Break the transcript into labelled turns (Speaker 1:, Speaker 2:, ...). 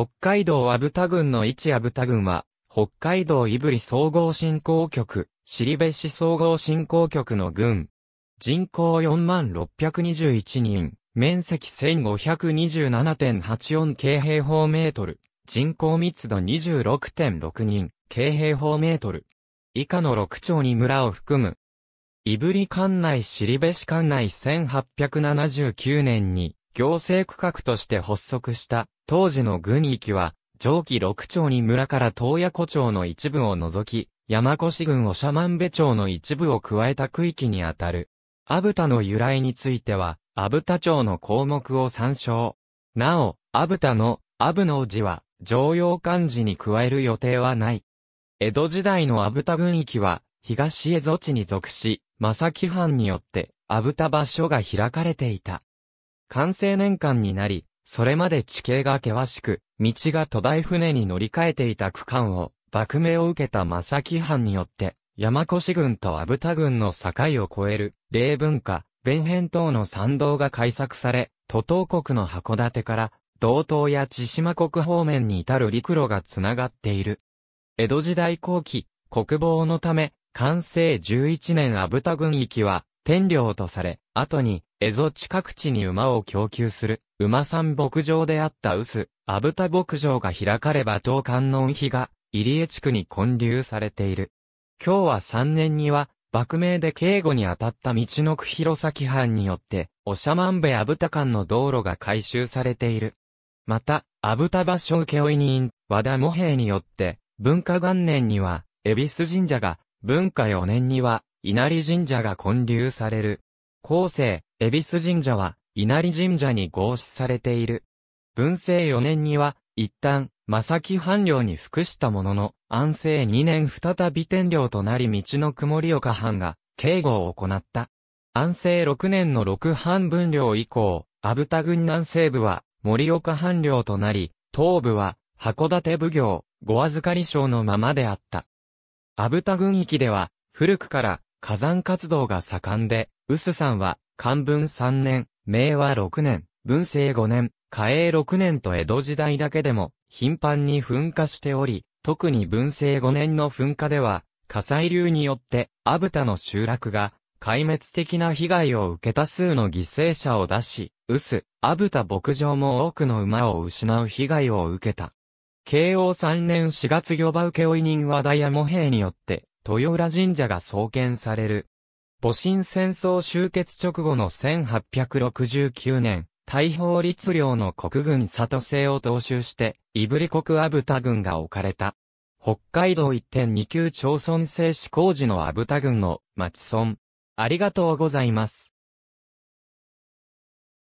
Speaker 1: 北海道阿武田郡の一阿武田郡は、北海道胆振総合振興局、尻部市総合振興局の郡。人口4621人、面積1527.84京平方メートル、人口密度26.6人、京平方メートル。以下の6町に村を含む。胆振管内尻部市管内1879年に行政区画として発足した当時の軍域は、上記六町に村から東野古町の一部を除き、山越郡を社万部町の一部を加えた区域にあたる。アブタの由来については、アブタ町の項目を参照。なお、アブタの、アブの字は、常用漢字に加える予定はない。江戸時代のアブタ軍域は、東江夷地に属し、正木藩によって、アブタ場所が開かれていた。完成年間になり、それまで地形が険しく、道が途絶え船に乗り換えていた区間を、幕命を受けた正木藩によって、山越軍と阿武田軍の境を越える、霊文化、弁変等の参道が開削され、都東国の函館から、道東や千島国方面に至る陸路がつながっている。江戸時代後期、国防のため、完成11年阿武田軍域は、天領とされ、後に、蝦夷近く地に馬を供給する、馬産牧場であった薄、虻田牧場が開かれば東観音碑が、入江地区に建立されている。今日は3年には、幕名で警護に当たった道の区弘前藩によって、おしゃまんべアブ間の道路が改修されている。また、虻田場所請負人、和田茂平によって、文化元年には、恵比寿神社が、文化4年には、稲荷神社が建立される。後世、恵比寿神社は、稲荷神社に合祀されている。文政4年には、一旦、正木藩領に服したものの、安政2年再び天領となり道の曇り岡藩が、警護を行った。安政6年の六藩分領以降、阿武田軍南西部は、森岡藩領となり、東部は、函館奉行、ご預かり省のままであった。阿武田軍域では、古くから火山活動が盛んで、臼さんは漢文3年、明和6年、文政5年、嘉永6年と江戸時代だけでも頻繁に噴火しており、特に文政5年の噴火では、火砕流によってアブタの集落が壊滅的な被害を受けた数の犠牲者を出し、ウス、アブタ牧場も多くの馬を失う被害を受けた。慶応3年4月漁場請負人はダイヤモ兵によって、豊浦神社が創建される。戊辰戦争終結直後の1869年、大砲律令の国軍里勢を踏襲して、イブリ国アブタ軍が置かれた。北海道1 2級町村制施工時のアブタ軍の町村。ありがとうございます。